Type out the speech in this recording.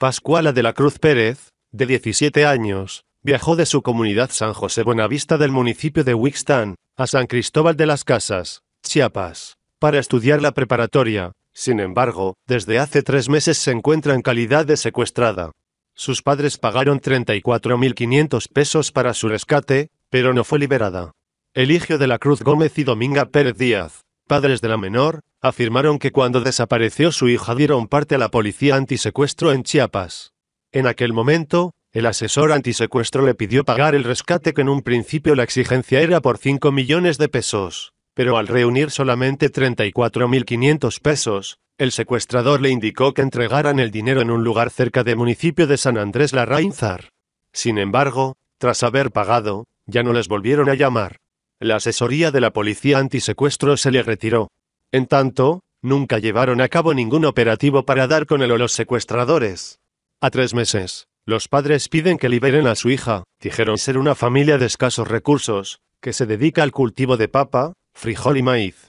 Pascuala de la Cruz Pérez, de 17 años, viajó de su comunidad San José Bonavista del municipio de Wixtán a San Cristóbal de las Casas, Chiapas, para estudiar la preparatoria. Sin embargo, desde hace tres meses se encuentra en calidad de secuestrada. Sus padres pagaron 34.500 pesos para su rescate, pero no fue liberada. Eligio de la Cruz Gómez y Dominga Pérez Díaz, padres de la menor, afirmaron que cuando desapareció su hija dieron parte a la policía antisecuestro en Chiapas. En aquel momento, el asesor antisecuestro le pidió pagar el rescate que en un principio la exigencia era por 5 millones de pesos, pero al reunir solamente 34.500 pesos, el secuestrador le indicó que entregaran el dinero en un lugar cerca del municipio de San Andrés Larrainzar. Sin embargo, tras haber pagado, ya no les volvieron a llamar. La asesoría de la policía antisecuestro se le retiró. En tanto, nunca llevaron a cabo ningún operativo para dar con él o los secuestradores. A tres meses, los padres piden que liberen a su hija, dijeron ser una familia de escasos recursos, que se dedica al cultivo de papa, frijol y maíz.